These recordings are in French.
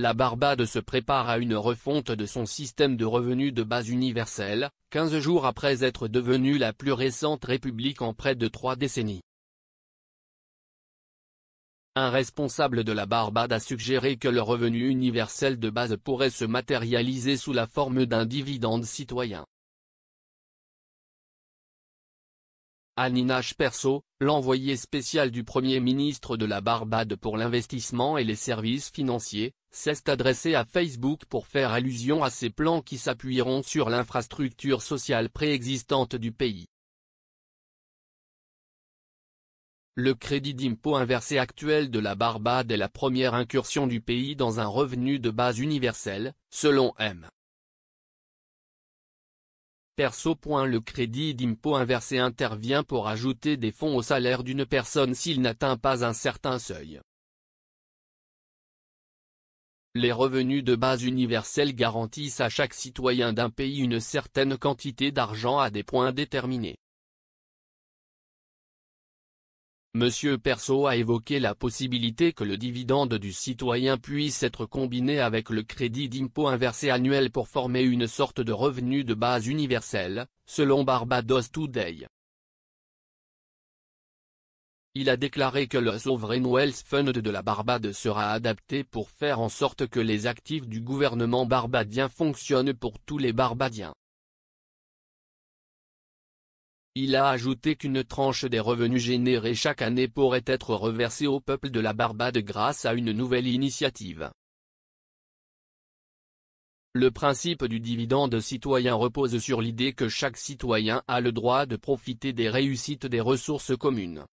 la Barbade se prépare à une refonte de son système de revenus de base universel, 15 jours après être devenue la plus récente république en près de trois décennies. Un responsable de la Barbade a suggéré que le revenu universel de base pourrait se matérialiser sous la forme d'un dividende citoyen. Aninash Perso, l'envoyé spécial du Premier ministre de la Barbade pour l'investissement et les services financiers, s'est adressé à Facebook pour faire allusion à ses plans qui s'appuieront sur l'infrastructure sociale préexistante du pays. Le crédit d'impôt inversé actuel de la Barbade est la première incursion du pays dans un revenu de base universel, selon M. Le crédit d'impôt inversé intervient pour ajouter des fonds au salaire d'une personne s'il n'atteint pas un certain seuil. Les revenus de base universelle garantissent à chaque citoyen d'un pays une certaine quantité d'argent à des points déterminés. Monsieur Persaud a évoqué la possibilité que le dividende du citoyen puisse être combiné avec le crédit d'impôt inversé annuel pour former une sorte de revenu de base universel, selon Barbados Today. Il a déclaré que le Sovereign Wealth Fund de la Barbade sera adapté pour faire en sorte que les actifs du gouvernement barbadien fonctionnent pour tous les Barbadiens. Il a ajouté qu'une tranche des revenus générés chaque année pourrait être reversée au peuple de la Barbade grâce à une nouvelle initiative. Le principe du dividende citoyen repose sur l'idée que chaque citoyen a le droit de profiter des réussites des ressources communes.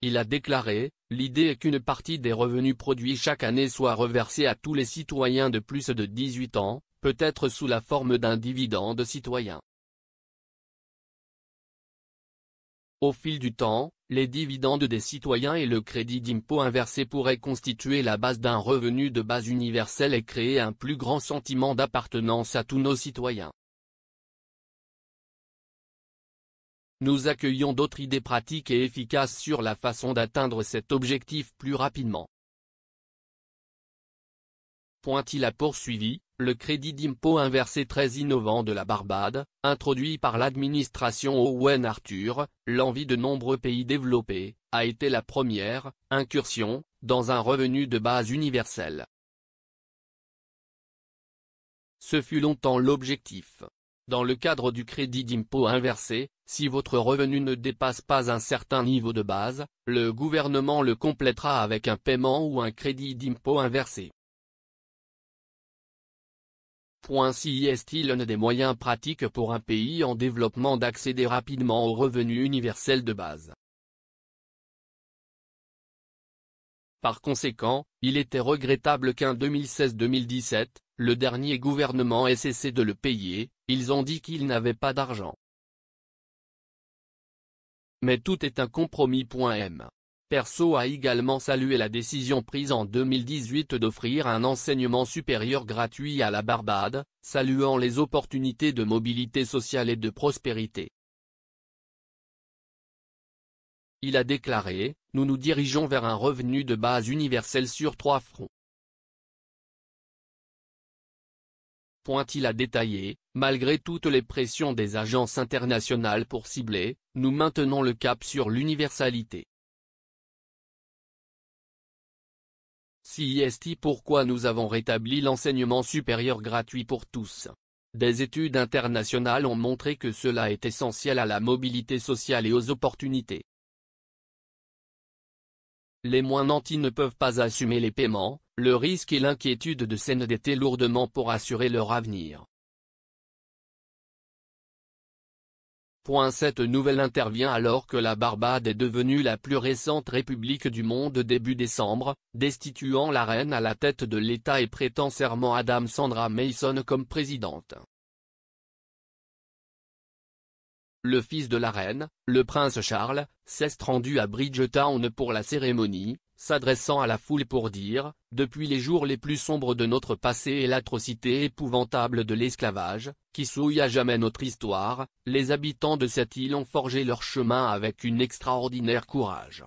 Il a déclaré, l'idée est qu'une partie des revenus produits chaque année soit reversée à tous les citoyens de plus de 18 ans, peut-être sous la forme d'un dividende citoyen. Au fil du temps, les dividendes des citoyens et le crédit d'impôt inversé pourraient constituer la base d'un revenu de base universel et créer un plus grand sentiment d'appartenance à tous nos citoyens. Nous accueillons d'autres idées pratiques et efficaces sur la façon d'atteindre cet objectif plus rapidement. Point il a poursuivi, le crédit d'impôt inversé très innovant de la Barbade, introduit par l'administration Owen Arthur, l'envie de nombreux pays développés, a été la première incursion dans un revenu de base universel. Ce fut longtemps l'objectif. Dans le cadre du crédit d'impôt inversé, si votre revenu ne dépasse pas un certain niveau de base, le gouvernement le complétera avec un paiement ou un crédit d'impôt inversé. Si est-il un des moyens pratiques pour un pays en développement d'accéder rapidement au revenu universel de base Par conséquent, il était regrettable qu'en 2016-2017, le dernier gouvernement ait cessé de le payer, ils ont dit qu'ils n'avaient pas d'argent. Mais tout est un compromis. M. Perso a également salué la décision prise en 2018 d'offrir un enseignement supérieur gratuit à la Barbade, saluant les opportunités de mobilité sociale et de prospérité. Il a déclaré, nous nous dirigeons vers un revenu de base universel sur trois fronts. Point il a détaillé, malgré toutes les pressions des agences internationales pour cibler, nous maintenons le cap sur l'universalité. Pourquoi nous avons rétabli l'enseignement supérieur gratuit pour tous Des études internationales ont montré que cela est essentiel à la mobilité sociale et aux opportunités. Les moins nantis ne peuvent pas assumer les paiements, le risque et l'inquiétude de s'endetter lourdement pour assurer leur avenir. Cette nouvelle intervient alors que la Barbade est devenue la plus récente république du monde début décembre, destituant la reine à la tête de l'État et prêtant serment à Dame Sandra Mason comme présidente. Le fils de la reine, le prince Charles, s'est rendu à Bridgetown pour la cérémonie, s'adressant à la foule pour dire, depuis les jours les plus sombres de notre passé et l'atrocité épouvantable de l'esclavage, qui souille à jamais notre histoire, les habitants de cette île ont forgé leur chemin avec une extraordinaire courage.